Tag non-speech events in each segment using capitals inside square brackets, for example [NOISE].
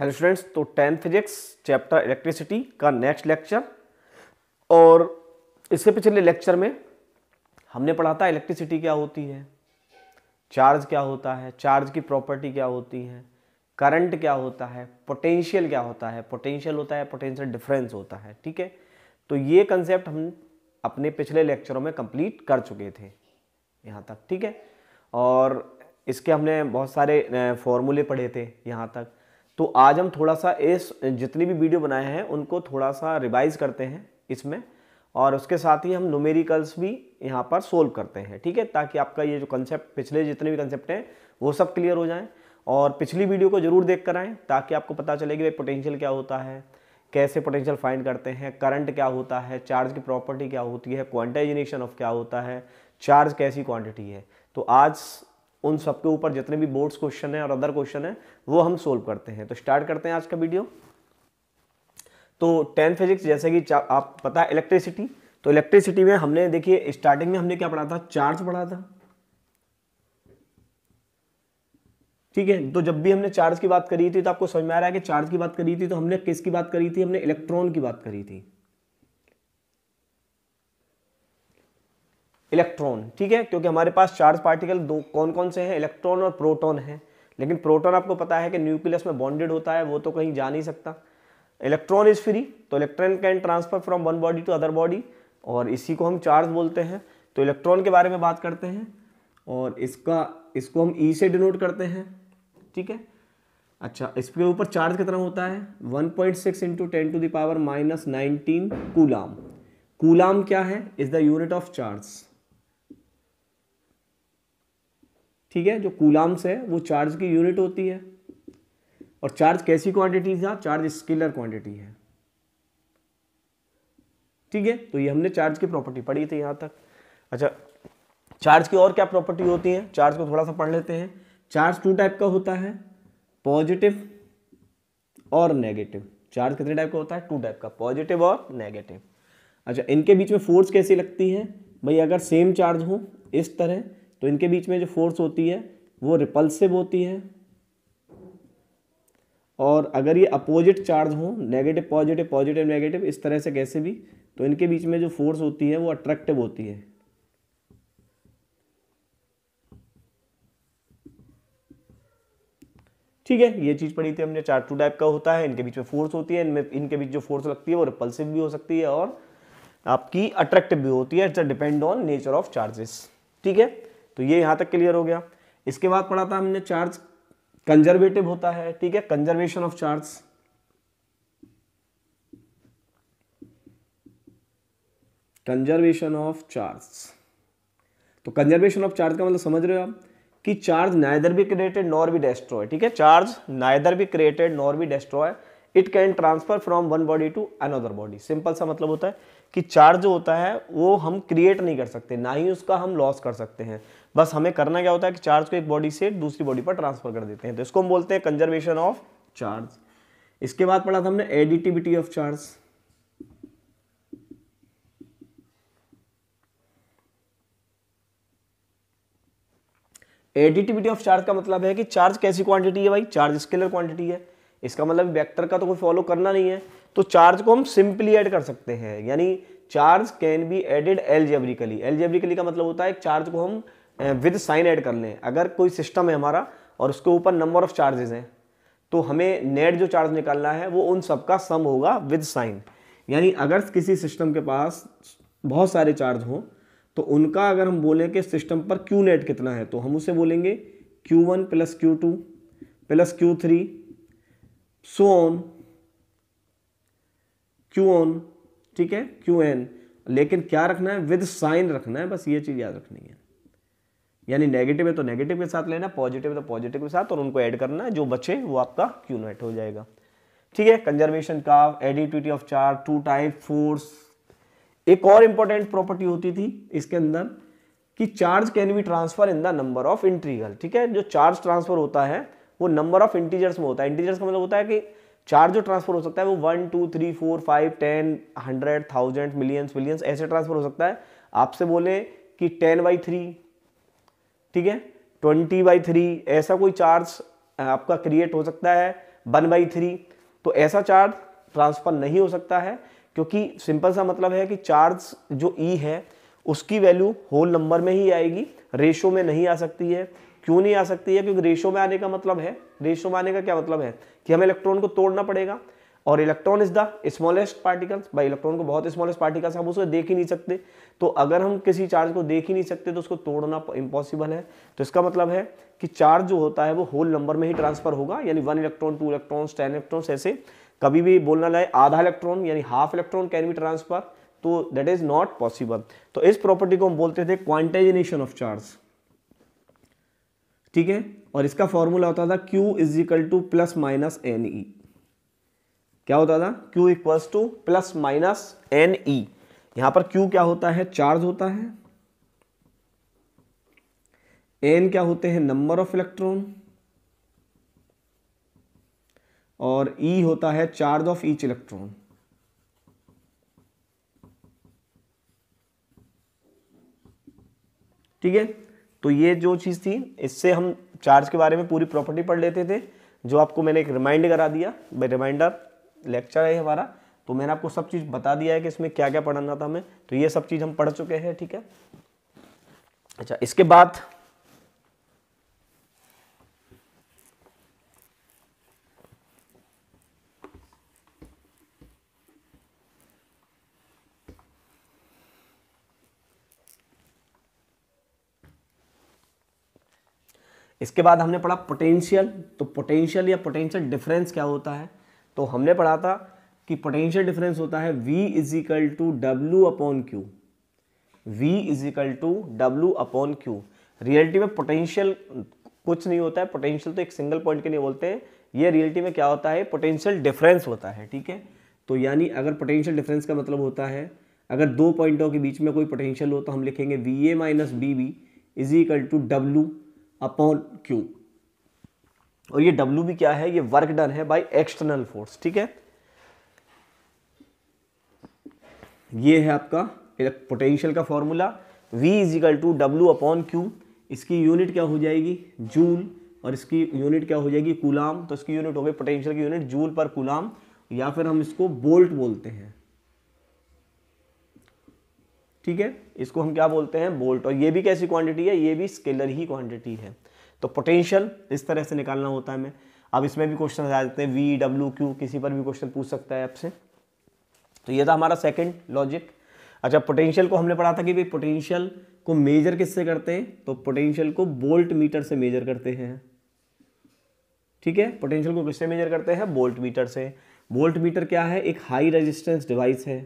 hello students तो ten physics chapter electricity का next lecture और इसके पिछले लेक्चर में हमने पढ़ा था इलेक्ट्रिसिटी क्या होती है चार्ज क्या होता है चार्ज की प्रॉपर्टी क्या होती है करंट क्या होता है पोटेंशियल क्या होता है पोटेंशियल होता है पोटेंशियल डिफरेंस होता है ठीक है तो ये कंसेप्ट हम अपने पिछले लेक्चरों में कंप्लीट कर चुके थे यहाँ तक ठीक है और इसके हमने बहुत सारे फॉर्मूले पढ़े थे यहाँ तक तो आज हम थोड़ा सा इस जितनी भी वीडियो बनाए हैं उनको थोड़ा सा रिवाइज करते हैं इसमें और उसके साथ ही हम नोमेरिकल्स भी यहाँ पर सोल्व करते हैं ठीक है ताकि आपका ये जो कंसेप्ट पिछले जितने भी कंसेप्ट हैं वो सब क्लियर हो जाएँ और पिछली वीडियो को ज़रूर देख कर आएँ ताकि आपको पता चले कि भाई पोटेंशियल क्या होता है कैसे पोटेंशियल फाइंड करते हैं करंट क्या होता है चार्ज की प्रॉपर्टी क्या होती है क्वांटाइजेशन ऑफ क्या होता है चार्ज कैसी क्वांटिटी है तो आज उन सब के ऊपर जितने भी बोर्ड्स क्वेश्चन हैं और अदर क्वेश्चन हैं वो हम सोल्व करते हैं तो स्टार्ट करते हैं आज का वीडियो तो टेन फिजिक्स जैसे कि आप पता है इलेक्ट्रिसिटी तो इलेक्ट्रिसिटी में हमने देखिए स्टार्टिंग में हमने क्या पढ़ा था चार्ज पढ़ा था ठीक है तो जब भी हमने चार्ज की बात करी थी तो आपको समझ में आ रहा है कि चार्ज की बात करी थी तो हमने किसकी बात करी थी हमने इलेक्ट्रॉन की बात करी थी इलेक्ट्रॉन ठीक है क्योंकि हमारे पास चार्ज पार्टिकल दो कौन कौन से हैं इलेक्ट्रॉन और प्रोटॉन हैं लेकिन प्रोटॉन आपको पता है कि न्यूक्लियस में बॉन्डेड होता है वो तो कहीं जा नहीं सकता इलेक्ट्रॉन इज फ्री तो electron can transfer from one body to other body और इसी को हम चार्ज बोलते हैं तो इलेक्ट्रॉन के बारे में बात करते हैं और इसका इसको हम ई e से डिनोट करते हैं ठीक है अच्छा इसके ऊपर चार्ज कितना होता है 1.6 point six into ten to the power minus nineteen coulomb coulomb क्या है is the unit of charge ठीक है जो कूलाम्स है वो चार्ज की यूनिट होती है और चार्ज कैसी क्वांटिटी था चार्ज स्केलर क्वांटिटी है ठीक है तो ये हमने चार्ज की प्रॉपर्टी पढ़ी थी यहाँ तक अच्छा चार्ज की और क्या प्रॉपर्टी होती है चार्ज को थोड़ा सा पढ़ लेते हैं चार्ज टू टाइप का होता है पॉजिटिव और नेगेटिव चार्ज कितने टाइप का होता है टू टाइप का पॉजिटिव और नेगेटिव अच्छा इनके बीच में फोर्स कैसी लगती है भाई अगर सेम चार्ज हो इस तरह तो इनके बीच में जो फोर्स होती है वो रिपल्सिव होती है और अगर ये अपोजिट चार्ज हो नेगेटिव पॉजिटिव पॉजिटिव नेगेटिव इस तरह से कैसे भी तो इनके बीच में जो फोर्स होती है वो अट्रैक्टिव होती है ठीक है ये चीज़ पढ़ी थी हमने चार्ज टू टाइप का होता है इनके बीच में फोर्स होती है इनमें इनके बीच जो फोर्स लगती है वो रिपल्सिव भी हो सकती है और आपकी अट्रैक्टिव भी होती है it's depend on nature of charges ठीक है तो ये यहाँ तक क्लियर हो गया इसके बाद पढ़ा था हमने चार्ज कंजर्वेटिव होता है ठीक है conservation of charge conservation of charge तो कंजर्वेशन ऑफ चार्ज का मतलब समझ रहे हो आप कि चार्ज नाइदर भी क्रिएटेड नॉर भी डेस्ट्रॉय ठीक है चार्ज नाइदर भी क्रिएटेड नॉर भी destroy it can transfer from one body to another body simple सा मतलब होता है कि चार्ज जो होता है वो हम क्रिएट नहीं कर सकते ना ही उसका हम लॉस कर सकते हैं बस हमें करना क्या होता है कि चार्ज को एक बॉडी से दूसरी बॉडी पर ट्रांसफर कर देते हैं तो इसको हम बोलते हैं कंजर्वेशन ऑफ चार्ज इसके बाद पढ़ा था हमने additivity of charge additivity of charge का मतलब है कि चार्ज कैसी क्वांटिटी है भाई चार्ज स्केलर क्वांटिटी है इसका मतलब वेक्टर का तो कोई फॉलो करना नहीं है तो चार्ज को हम सिंपली ऐड कर सकते हैं यानी charge can be added algebraically algebraically का मतलब होता है चार्ज को हम विद साइन ऐड कर लें अगर कोई सिस्टम है हमारा और उसके ऊपर नंबर ऑफ चार्जेस हैं तो हमें नेट जो चार्ज निकालना है वो उन सब का सम होगा विद साइन यानी अगर किसी सिस्टम के पास बहुत सारे चार्ज हों तो उनका अगर हम बोलें कि सिस्टम पर क्यू नेट कितना है तो हम उसे बोलेंगे Q one plus Q two plus Q three so on Q on ठीक है क्यू एन लेकिन क्या रखना है विद साइन रखना है बस ये चीज़ याद रखनी है यानी नेगेटिव है तो नेगेटिव के साथ लेना पॉजिटिव है तो पॉजिटिव के साथ और उनको ऐड करना है जो बचे वो आपका क्यू नेट हो जाएगा ठीक है कंजर्वेशन का additivity of charge two type force एक और इंपॉर्टेंट प्रॉपर्टी होती थी इसके अंदर कि charge can be transfer in the number of integral ठीक है जो चार्ज ट्रांसफर होता है वो नंबर ऑफ इंटीजर्स में होता है इंटीजर्स का मतलब होता है कि चार्ज जो ट्रांसफर हो सकता है वो one two three four five ten hundred thousand millions millions ऐसे ट्रांसफर हो सकता है आपसे बोले कि टेन बाई थ्री ठीक है ट्वेंटी बाई थ्री ऐसा कोई चार्ज आपका क्रिएट हो सकता है वन बाई थ्री तो ऐसा चार्ज ट्रांसफ़र नहीं हो सकता है क्योंकि सिंपल सा मतलब है कि चार्ज जो ई e है उसकी वैल्यू होल नंबर में ही आएगी रेशो में नहीं आ सकती है क्यों नहीं आ सकती है क्योंकि रेशो में आने का मतलब है रेशो में आने का क्या मतलब है कि हमें इलेक्ट्रॉन को तोड़ना पड़ेगा और electron is the smallest particles भाई इलेक्ट्रॉन को बहुत स्मॉलेस्ट पार्टिकल्स हम उसको देख ही नहीं सकते तो अगर हम किसी चार्ज को देख ही नहीं सकते तो उसको तोड़ना इम्पॉसिबल है तो इसका मतलब है कि चार्ज जो होता है वो होल नंबर में ही ट्रांसफर होगा यानी one electron two electron ten electron ऐसे कभी भी बोलना लाए आधा इलेक्ट्रॉन यानी half electron can be transfer तो दैट इज नॉट पॉसिबल तो इस प्रॉपर्टी को हम बोलते थे क्वांटाइजेशन ऑफ चार्ज ठीक है और इसका फॉर्मूला होता था Q is equal to plus minus N E क्या होता था Q equals to plus minus N E यहां पर Q क्या होता है चार्ज होता है एन क्या होते हैं नंबर ऑफ इलेक्ट्रॉन और ई e होता है चार्ज ऑफ ईच इलेक्ट्रॉन ठीक है तो ये जो चीज़ थी इससे हम चार्ज के बारे में पूरी प्रॉपर्टी पढ़ लेते थे जो आपको मैंने एक रिमाइंड करा दिया बाई रिमाइंडर लेक्चर है हमारा तो मैंने आपको सब चीज़ बता दिया है कि इसमें क्या क्या पढ़ना था हमें तो ये सब चीज़ हम पढ़ चुके हैं ठीक है अच्छा इसके बाद इसके बाद हमने पढ़ा पोटेंशियल तो पोटेंशियल या पोटेंशियल डिफरेंस क्या होता है तो हमने पढ़ा था कि पोटेंशियल डिफरेंस होता है V equal to W upon Q V is equal to W upon Q reality में पोटेंशियल कुछ नहीं होता है पोटेंशियल तो एक सिंगल पॉइंट के लिए बोलते हैं ये रियलिटी में क्या होता है पोटेंशियल डिफरेंस होता है ठीक है तो यानी अगर पोटेंशियल डिफरेंस का मतलब होता है अगर दो पॉइंटों के बीच में कोई पोटेंशियल हो तो हम लिखेंगे V A minus B B is equal to W upon Q और ये डब्ल्यू भी क्या है ये वर्क डन है बाय एक्सटर्नल फोर्स ठीक है ये है आपका पोटेंशियल का formula V is equal to W upon Q इसकी यूनिट क्या हो जाएगी जूल और इसकी यूनिट क्या हो जाएगी कुलाम तो इसकी यूनिट हो गई पोटेंशियल की यूनिट जूल पर कुलाम या फिर हम इसको बोल्ट बोलते हैं ठीक है इसको हम क्या बोलते हैं बोल्ट और ये भी कैसी क्वांटिटी है ये भी स्केलर ही क्वांटिटी है तो पोटेंशियल इस तरह से निकालना होता है हमें अब इसमें भी क्वेश्चन आ जाते हैं वी डब्ल्यू क्यू किसी पर भी क्वेश्चन पूछ सकता है आपसे तो ये था हमारा सेकेंड लॉजिक अच्छा पोटेंशियल को हमने पढ़ा था कि भाई पोटेंशियल को मेजर किससे करते हैं तो पोटेंशियल को बोल्ट मीटर से मेजर करते हैं ठीक है पोटेंशियल को किससे मेजर करते हैं बोल्ट मीटर से वोल्ट मीटर क्या है एक हाई रेजिस्टेंस डिवाइस है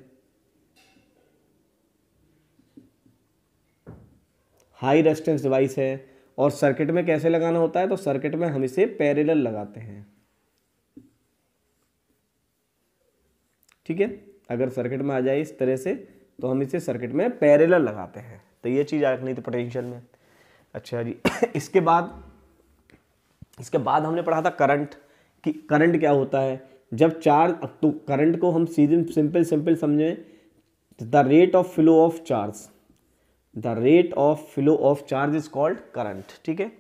हाई रेजिस्टेंस डिवाइस है और सर्किट में कैसे लगाना होता है तो सर्किट में हम इसे पैरेलल लगाते हैं ठीक है अगर सर्किट में आ जाए इस तरह से तो हम इसे सर्किट में पैरेलल लगाते हैं तो ये चीज़ आ रखनी थी पोटेंशियल में अच्छा जी [COUGHS] इसके बाद इसके बाद हमने पढ़ा था करंट कि करंट क्या होता है जब चार्ज तो करंट को हम सीधे सिंपल सिंपल समझें the rate of flow of charge the rate of flow of charge is called current ठीक है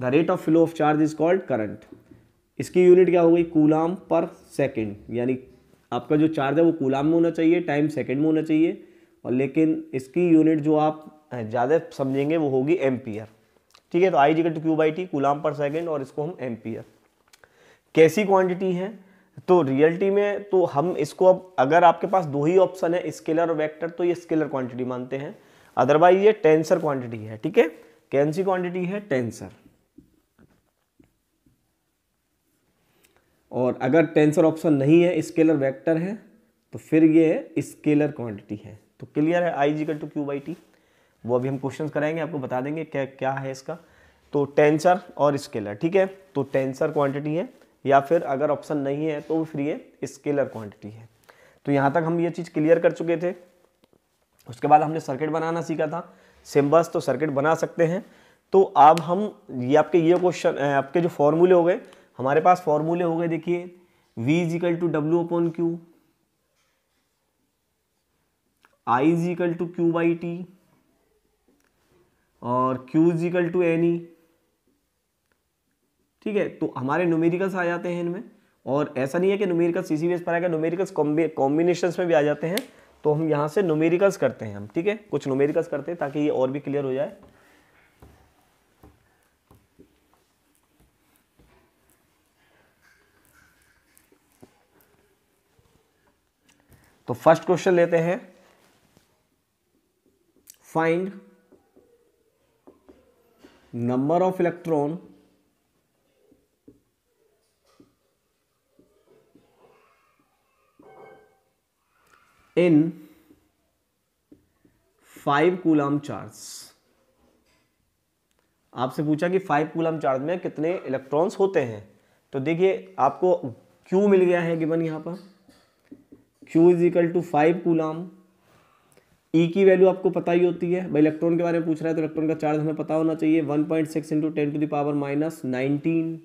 the rate of flow of charge is called current इसकी यूनिट क्या हो गई कूलाम पर सेकेंड यानी आपका जो चार्ज है वो कूलाम में होना चाहिए टाइम सेकेंड में होना चाहिए और लेकिन इसकी यूनिट जो आप ज़्यादा समझेंगे वो होगी एम्पियर ठीक है तो I G to Q by T coulomb per second और इसको हम एम्पियर कैसी क्वांटिटी है तो रियलिटी में तो हम इसको अब अगर आपके पास दो ही ऑप्शन है स्केलर और वेक्टर तो ये स्केलर क्वांटिटी मानते हैं अदरवाइज ये टेंसर क्वांटिटी है ठीक है कौन सी क्वांटिटी है टेंसर और अगर टेंसर ऑप्शन नहीं है स्केलर वेक्टर है तो फिर ये स्केलर क्वांटिटी है तो क्लियर है I G to Q by T वो अभी हम क्वेश्चन कराएंगे आपको बता देंगे क्या क्या है इसका तो टेंसर और स्केलर ठीक है तो टेंसर क्वांटिटी है या फिर अगर ऑप्शन नहीं है तो फिर ये स्केलर क्वांटिटी है तो यहाँ तक हम ये चीज़ क्लियर कर चुके थे उसके बाद हमने सर्किट बनाना सीखा था सिम्बस तो सर्किट बना सकते हैं तो अब हम ये आपके ये क्वेश्चन आपके जो फॉर्मूले हो गए हमारे पास फॉर्मूले हो गए देखिए is equal to W upon Q I equal to Q by T और Q equal to N E ठीक है तो हमारे न्यूमेरिकल्स आ जाते हैं इनमें और ऐसा नहीं है कि न्यूमेरिकल्स इसी बेस पर आएगा न्यूमेरिकल्स कॉम्बिनेशन में भी आ जाते हैं तो हम यहाँ से नोमेरिकल्स करते हैं हम ठीक है कुछ नोमेरिकल्स करते हैं ताकि ये और भी क्लियर हो जाए तो फर्स्ट क्वेश्चन लेते हैं find number of electron in five coulomb charge आपसे पूछा कि फाइव कूलम चार्ज में कितने इलेक्ट्रॉन्स होते हैं तो देखिए आपको Q मिल गया है गिवन यहां पर Q is equal to five coulomb E की वैल्यू आपको पता ही होती है भाई इलेक्ट्रॉन के बारे में पूछ रहा है तो इलेक्ट्रॉन का चार्ज हमें पता होना चाहिए one point six into ten to the power minus nineteen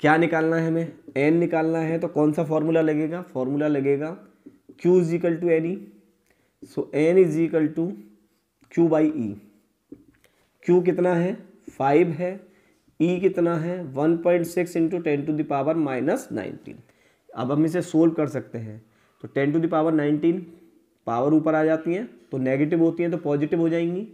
क्या निकालना है हमें एन निकालना है तो कौन सा फॉर्मूला लगेगा फॉर्मूला लगेगा Q is equal to N E so N is equal to Q by E Q कितना है फाइव है ई e कितना है one point six into ten to the power minus nineteen अब हम इसे सोल्व कर सकते हैं तो ten to the power nineteen power ऊपर आ जाती हैं तो नेगेटिव होती हैं तो पॉजिटिव हो जाएंगी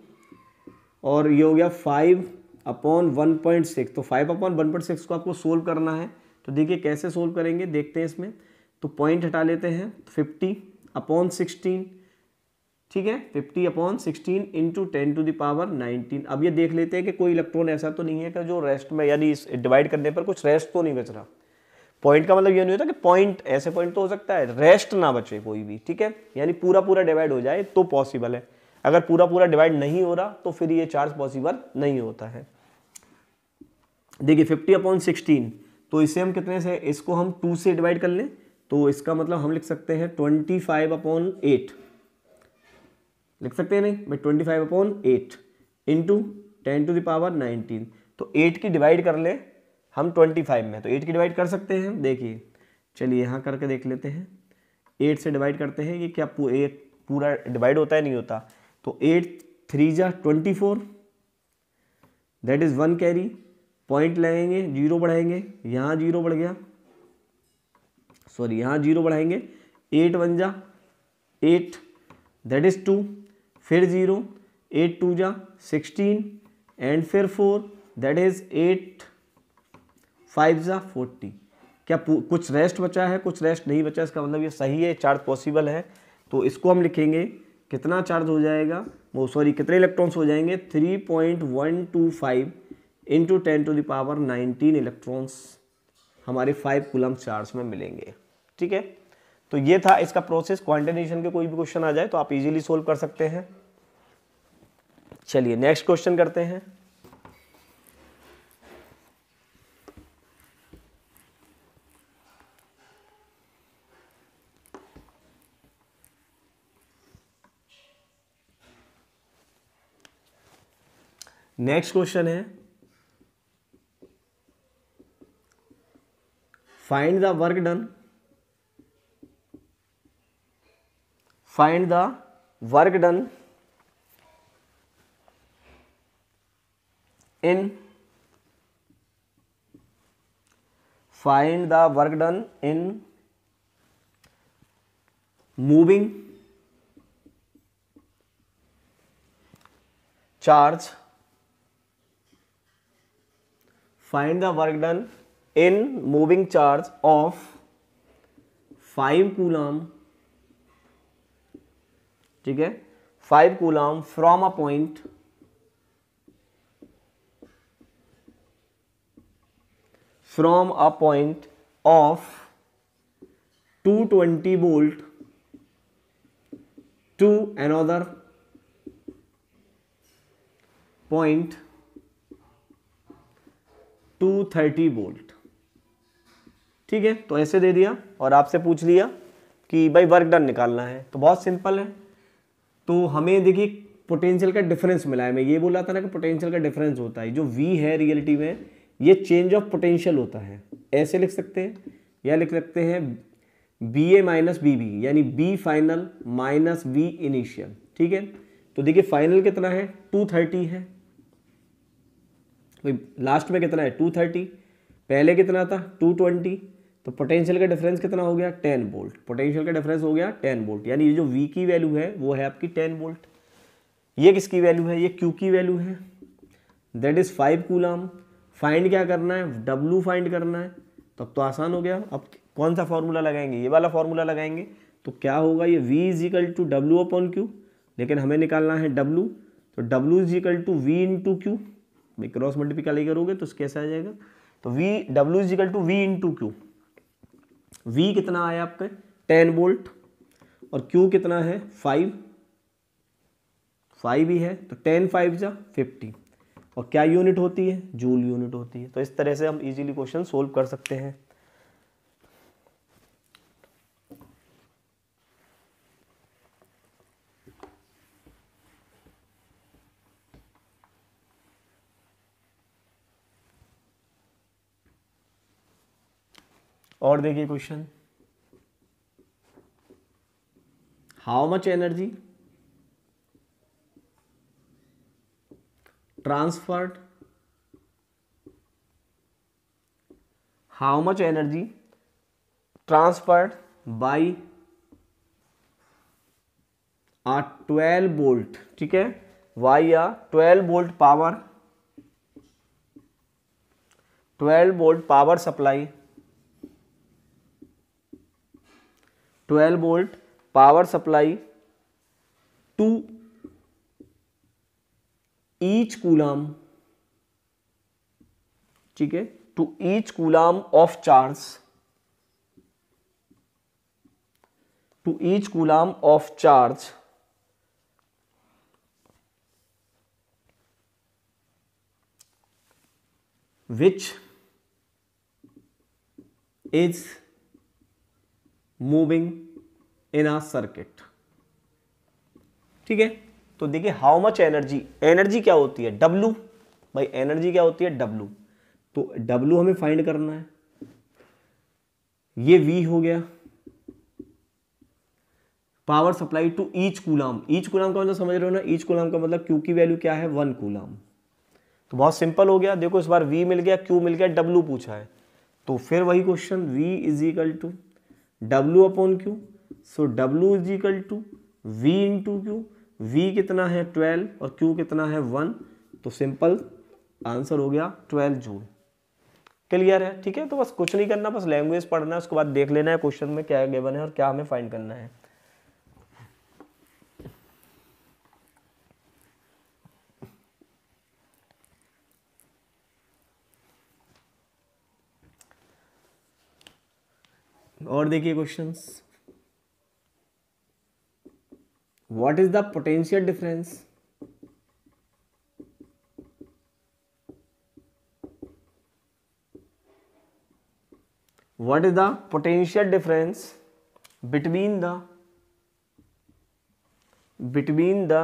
और ये हो गया five upon one point six तो five upon one point six को आपको सोल्व करना है तो देखिए कैसे सोल्व करेंगे देखते हैं इसमें तो पॉइंट हटा लेते हैं फिफ्टी तो अपॉन सिक्सटीन ठीक है fifty upon sixteen into ten to the power nineteen अब ये देख लेते हैं कि कोई इलेक्ट्रॉन ऐसा तो नहीं है कि जो रेस्ट में यानी डिवाइड करने पर कुछ रेस्ट तो नहीं बच रहा पॉइंट का मतलब ये नहीं होता कि पॉइंट ऐसे पॉइंट तो हो सकता है रेस्ट ना बचे कोई भी ठीक है यानी पूरा पूरा डिवाइड हो जाए तो पॉसिबल है अगर पूरा पूरा डिवाइड नहीं हो रहा तो फिर ये चार्ज पॉसिबल नहीं होता है देखिए फिफ्टी अपॉन सिक्सटीन तो इसे हम कितने से इसको हम टू से डिवाइड कर लें तो इसका मतलब हम लिख सकते हैं ट्वेंटी फाइव अपॉन एट लिख सकते हैं नहीं भाई twenty five upon eight into ten to the power nineteen तो एट की डिवाइड कर लें हम ट्वेंटी फाइव में तो एट की डिवाइड कर सकते हैं देखिए चलिए यहाँ करके देख लेते हैं एट से डिवाइड करते हैं ये क्या एट पूरा डिवाइड होता है नहीं होता तो एट थ्री जा twenty four that is one carry point लगेंगे जीरो बढ़ाएंगे यहाँ जीरो बढ़ गया सॉरी यहाँ जीरो बढ़ाएंगे एट वन जा एट दैट इज़ टू फिर जीरो एट टू जा सिक्सटीन एंड फिर four that is eight five ज़ा फोर्टी क्या कुछ रेस्ट बचा है कुछ रेस्ट नहीं बचा इसका मतलब ये सही है चार्ज पॉसिबल है तो इसको हम लिखेंगे कितना चार्ज हो जाएगा वो सॉरी कितने इलेक्ट्रॉन्स हो जाएंगे three point one two five into ten to the power nineteen electrons हमारे फाइव कुलम चार्ज में मिलेंगे ठीक है तो ये था इसका प्रोसेस क्वांटिनेशन के कोई भी क्वेश्चन आ जाए तो आप इजीली सोल्व कर सकते हैं चलिए नेक्स्ट क्वेश्चन करते हैं नेक्स्ट क्वेश्चन है find the work done find the work done in find the work done in moving charge find the work done in moving charge of five coulomb ठीक है five coulomb from a point from a point of 220 twenty volt to another point two thirty volt ठीक है तो ऐसे दे दिया और आपसे पूछ लिया कि भाई वर्क डन निकालना है तो बहुत सिंपल है तो हमें देखिए पोटेंशियल का डिफरेंस मिला है मैं ये बोला था ना कि पोटेंशियल का डिफरेंस होता है जो वी है रियलिटी में ये चेंज ऑफ पोटेंशियल होता है ऐसे लिख सकते हैं या लिख सकते हैं B A minus B B यानी B final minus V initial ठीक है तो देखिए फाइनल कितना है टू थर्टी है लास्ट में कितना है टू थर्टी पहले कितना था टू ट्वेंटी तो पोटेंशियल का डिफरेंस कितना हो गया टेन बोल्ट पोटेंशियल का डिफरेंस हो गया टेन बोल्ट यानी ये जो वी की वैल्यू है वो है आपकी टेन बोल्ट ये किसकी वैल्यू है ये क्यू की वैल्यू है that is five coulomb find क्या करना है डब्लू फाइंड करना है तब तो, तो आसान हो गया अब कौन सा फॉर्मूला लगाएंगे ये वाला फॉर्मूला लगाएंगे तो क्या होगा ये V is equal to W upon Q लेकिन हमें निकालना है डब्लू तो W is equal to V into Q cross multiply करोगे तो कैसे आ जाएगा तो V w is equal to V into Q V कितना आया आपके टेन वोल्ट और क्यू कितना है फाइव फाइव ही है तो टेन फाइव जा फिफ्टी और क्या यूनिट होती है जूल यूनिट होती है तो इस तरह से हम इजीली क्वेश्चन सोल्व कर सकते हैं और देखिए question how much energy transferred how much energy transferred by a twelve volt ठीक है by a twelve volt power twelve volt power supply 12 volt power supply to each coulomb ठीक है to each coulomb of charge to each coulomb of charge which is moving in a circuit ठीक है तो देखिए how much energy energy क्या होती है W भाई एनर्जी क्या होती है डब्लू तो डब्लू हमें फाइंड करना है ये वी हो गया power supply to each coulomb each coulomb का मतलब समझ रहे हो ना ईच कूलाम का मतलब क्यू की वैल्यू क्या है वन कूलाम तो बहुत सिंपल हो गया देखो इस बार वी मिल गया क्यू मिल गया डब्लू पूछा है तो फिर वही question V is equal to W upon Q so W is equal to V to Q V कितना है ट्वेल्व और क्यू कितना है वन तो सिंपल आंसर हो गया ट्वेल्व जूल क्लियर है ठीक है तो बस कुछ नहीं करना बस लैंग्वेज पढ़ना है उसके बाद देख लेना है क्वेश्चन में क्या गेवन है और क्या हमें फाइंड करना है और देखिए question what is the potential difference what is the potential difference between the between the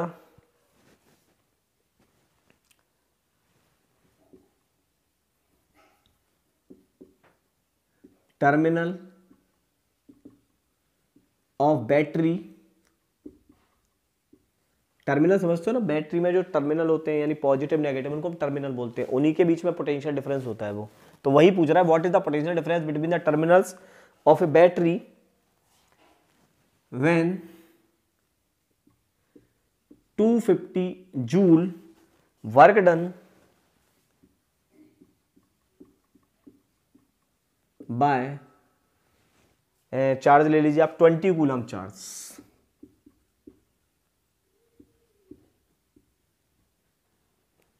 terminal of battery terminal समझते हो ना बैटरी में जो टर्मिनल होते हैं यानी पॉजिटिव नेगेटिव उनको हम टर्मिनल बोलते हैं उन्हीं के बीच में पोटेंशियल डिफरेंस होता है वो तो वही पूछ रहा है what is the potential difference between the terminals of a battery when 250 joule work done by charge ले लीजिए आप twenty coulomb charge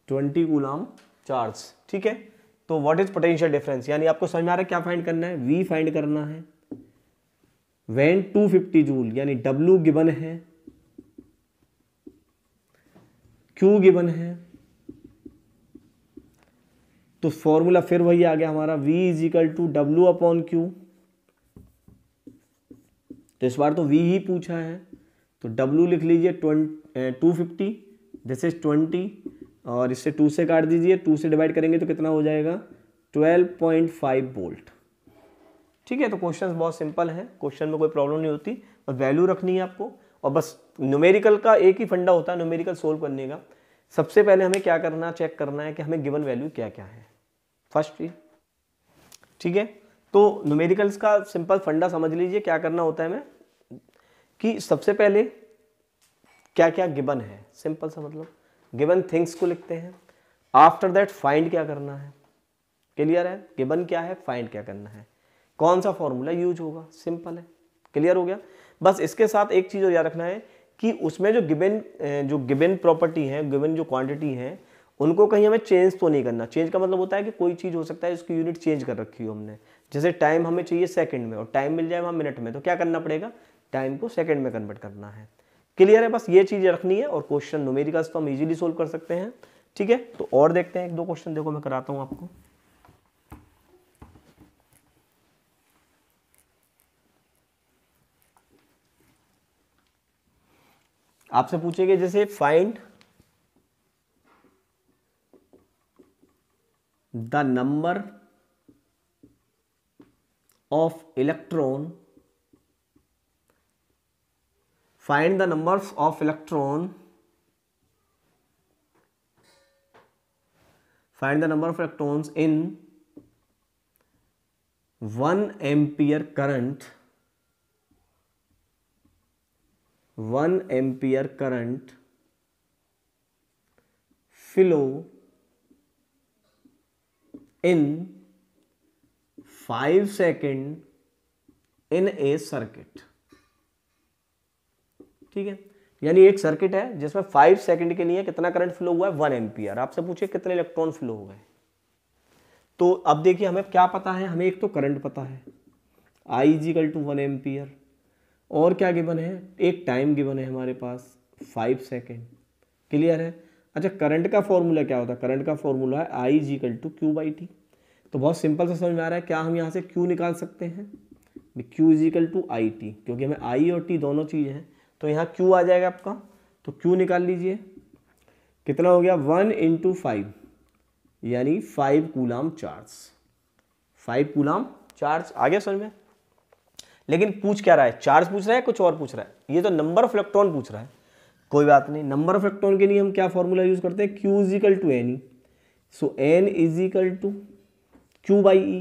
twenty coulomb charge ठीक है तो व्हाट इज पोटेंशियल डिफरेंस यानी आपको समझ में आ रहा है क्या फाइंड करना है वी फाइंड करना है वेन 250 जूल यानी डब्ल्यू गिवन है क्यू गिवन है तो फॉर्मूला फिर वही आ गया हमारा V is equal to W upon Q तो इस बार तो वी ही पूछा है तो डब्लू लिख लीजिए two fifty this is twenty और इससे टू से काट दीजिए टू से डिवाइड करेंगे तो कितना हो जाएगा ट्वेल्व पॉइंट फाइव वोल्ट ठीक है तो क्वेश्चन बहुत सिंपल हैं क्वेश्चन में कोई प्रॉब्लम नहीं होती और वैल्यू रखनी है आपको और बस न्यूमेरिकल का एक ही फंडा होता है न्यूमेरिकल सोल्व करने का सबसे पहले हमें क्या करना चेक करना है कि हमें गिवन वैल्यू क्या क्या है फर्स्ट ठीक है तो न्यूमेरिकल्स का सिंपल फंडा समझ लीजिए क्या करना होता है मैं कि सबसे पहले क्या क्या गिबन है सिंपल सा मतलब गिबन थिंग्स को लिखते हैं आफ्टर दैट फाइंड क्या करना है क्लियर है गिबन क्या है फाइंड क्या करना है कौन सा फॉर्मूला यूज होगा सिंपल है क्लियर हो गया बस इसके साथ एक चीज़ और याद रखना है कि उसमें जो गिबन जो गिबन प्रॉपर्टी है गिबन जो क्वांटिटी है उनको कहीं हमें चेंज तो नहीं करना चेंज का मतलब होता है कि कोई चीज़ हो सकता है उसकी यूनिट चेंज कर रखी हो हमने जैसे टाइम हमें चाहिए सेकंड में और टाइम मिल जाए वहाँ मिनट में तो क्या करना पड़ेगा टाइम को सेकंड में कन्वर्ट करना है क्लियर है बस ये चीज़ रखनी है और क्वेश्चन नोमेरिकल्स तो हम इजीली सोल्व कर सकते हैं ठीक है तो और देखते हैं एक दो क्वेश्चन देखो मैं कराता हूँ आपको आपसे पूछेंगे जैसे find the number of electron find the numbers of electron find the number of electrons in 1 ampere current 1 ampere current flow in five second in a circuit ठीक है यानी एक सर्किट है जिसमें फाइव सेकेंड के लिए कितना करंट फ्लो हुआ है वन एम्पियर आपसे पूछे कितने इलेक्ट्रॉन फ्लो हो गए तो अब देखिए हमें क्या पता है हमें एक तो करंट पता है I equal to one ampere और क्या गिवन है एक टाइम गिवन है हमारे पास फाइव सेकेंड क्लियर है अच्छा करंट का फॉर्मूला क्या होता है करंट का फॉर्मूला है I equal to Q by T तो बहुत सिंपल से समझ में आ रहा है क्या हम यहाँ से क्यू निकाल सकते हैं Q is equal to I T क्योंकि हमें आई और टी दोनों चीज़ें हैं तो यहाँ क्यू आ जाएगा आपका तो क्यू निकाल लीजिए कितना हो गया वन इंटू फाइव यानी five coulomb charge five coulomb charge आ गया समझ में लेकिन पूछ क्या रहा है चार्ज पूछ रहा है कुछ और पूछ रहा है ये तो नंबर ऑफ इलेक्ट्रॉन पूछ रहा है कोई बात नहीं नंबर ऑफ इलेक्ट्रॉन के लिए हम क्या फॉर्मूला यूज़ करते हैं Q equal to N E so N equal to Q by E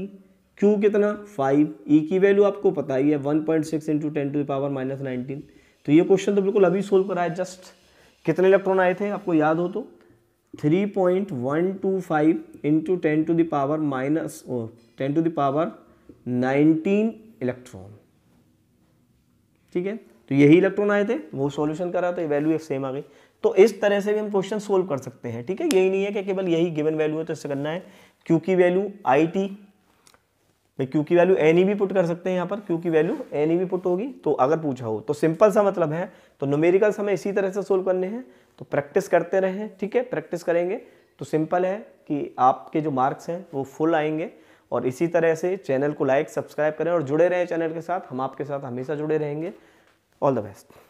Q कितना फाइव ई e की वैल्यू आपको पता ही है one point six into ten to power minus nineteen तो ये क्वेश्चन तो बिल्कुल अभी सोल्व करा है जस्ट कितने इलेक्ट्रॉन आए थे आपको याद हो तो three point one two five into ten to the power minus ten to the power nineteen electron ठीक है तो यही इलेक्ट्रॉन आए थे वो सोल्यूशन करा तो ये वैल्यू एक सेम आ गई तो इस तरह से भी हम क्वेश्चन सोल्व कर सकते हैं ठीक है यही नहीं है कि केवल यही गिवन वैल्यू है तो इससे करना है क्यू की वैल्यू आई टी भाई क्यू की वैल्यू एनी भी पुट कर सकते हैं यहाँ पर क्यू की वैल्यू एनी भी पुट होगी तो अगर पूछा हो तो सिंपल सा मतलब है तो न्यूमेरिकल्स हमें इसी तरह से सोल्व करने हैं तो प्रैक्टिस करते रहें ठीक है प्रैक्टिस करेंगे तो सिंपल है कि आपके जो मार्क्स हैं वो फुल आएंगे और इसी तरह से चैनल को लाइक सब्सक्राइब करें और जुड़े रहें चैनल के साथ हम आपके साथ हमेशा जुड़े रहेंगे ऑल द बेस्ट